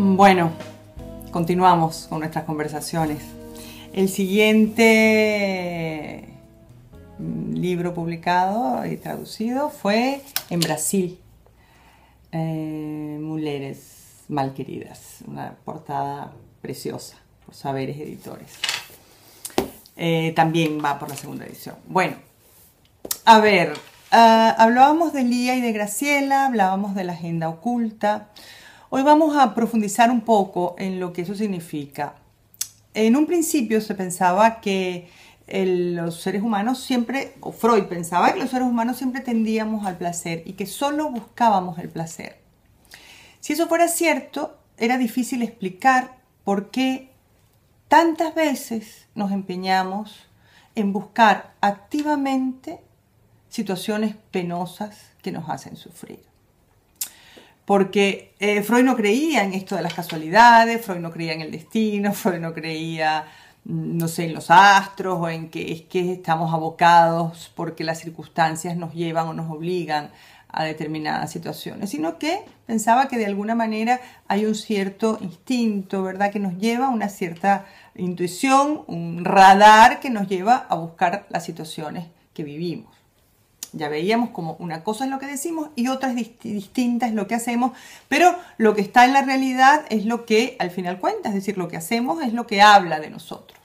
Bueno, continuamos con nuestras conversaciones. El siguiente mm, libro publicado y traducido fue en Brasil. Eh, Malqueridas, una portada preciosa por Saberes Editores. Eh, también va por la segunda edición. Bueno, a ver, ah, hablábamos de Lía y de Graciela, hablábamos de la agenda oculta. Hoy vamos a profundizar un poco en lo que eso significa. En un principio se pensaba que eh, los seres humanos siempre, o Freud pensaba que los seres humanos siempre tendíamos al placer y que solo buscábamos el placer. Si eso fuera cierto, era difícil explicar por qué tantas veces nos empeñamos en buscar activamente situaciones penosas que nos hacen sufrir. Porque eh, Freud no creía en esto de las casualidades, Freud no creía en el destino, Freud no creía no sé, en los astros o en que es que estamos abocados porque las circunstancias nos llevan o nos obligan a determinadas situaciones, sino que pensaba que de alguna manera hay un cierto instinto, ¿verdad?, que nos lleva una cierta intuición, un radar que nos lleva a buscar las situaciones que vivimos. Ya veíamos como una cosa es lo que decimos y otra es distinta es lo que hacemos, pero lo que está en la realidad es lo que al final cuenta, es decir, lo que hacemos es lo que habla de nosotros.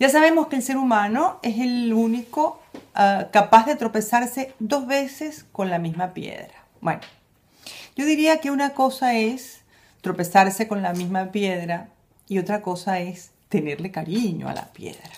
Ya sabemos que el ser humano es el único ah, capaz de tropezarse dos veces con la misma piedra. Bueno, yo diría que una cosa es tropezarse con la misma piedra y otra cosa es tenerle cariño a la piedra.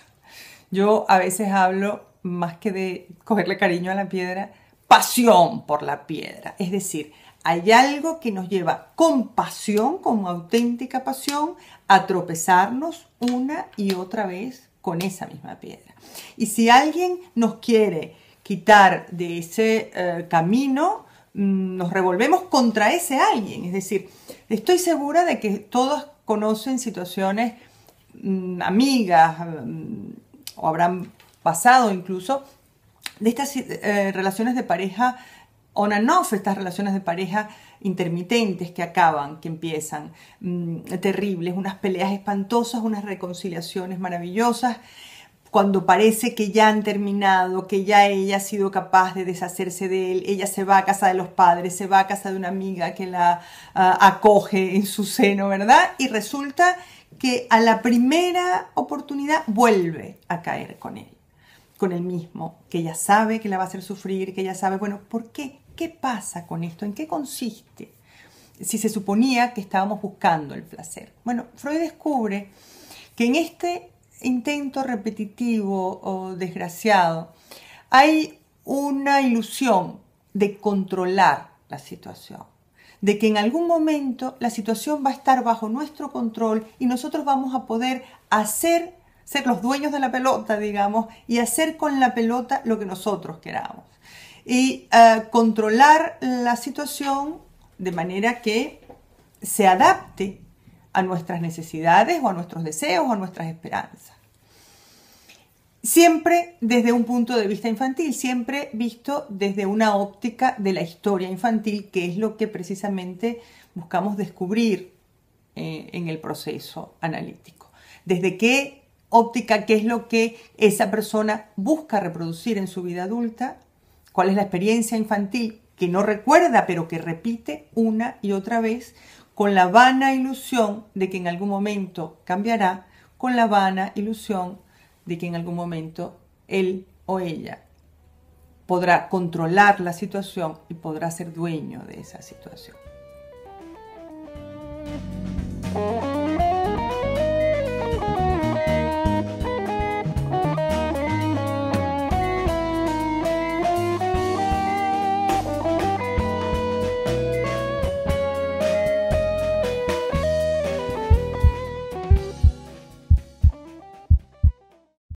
Yo a veces hablo más que de cogerle cariño a la piedra, pasión por la piedra. Es decir, hay algo que nos lleva con pasión, con auténtica pasión, a tropezarnos una y otra vez con esa misma piedra. Y si alguien nos quiere quitar de ese eh, camino, mm, nos revolvemos contra ese alguien. Es decir, estoy segura de que todos conocen situaciones mm, amigas mm, o habrán pasado incluso de estas eh, relaciones de pareja o no, estas relaciones de pareja intermitentes que acaban, que empiezan, mm, terribles, unas peleas espantosas, unas reconciliaciones maravillosas, cuando parece que ya han terminado, que ya ella ha sido capaz de deshacerse de él, ella se va a casa de los padres, se va a casa de una amiga que la ah, acoge en su seno, ¿verdad? Y resulta que a la primera oportunidad vuelve a caer con él con el mismo, que ya sabe que la va a hacer sufrir, que ella sabe, bueno, ¿por qué? ¿Qué pasa con esto? ¿En qué consiste? Si se suponía que estábamos buscando el placer. Bueno, Freud descubre que en este intento repetitivo o desgraciado hay una ilusión de controlar la situación, de que en algún momento la situación va a estar bajo nuestro control y nosotros vamos a poder hacer ser los dueños de la pelota, digamos, y hacer con la pelota lo que nosotros queramos. Y eh, controlar la situación de manera que se adapte a nuestras necesidades o a nuestros deseos o a nuestras esperanzas. Siempre desde un punto de vista infantil, siempre visto desde una óptica de la historia infantil, que es lo que precisamente buscamos descubrir eh, en el proceso analítico. Desde qué óptica, qué es lo que esa persona busca reproducir en su vida adulta, cuál es la experiencia infantil que no recuerda, pero que repite una y otra vez con la vana ilusión de que en algún momento cambiará, con la vana ilusión de que en algún momento él o ella podrá controlar la situación y podrá ser dueño de esa situación.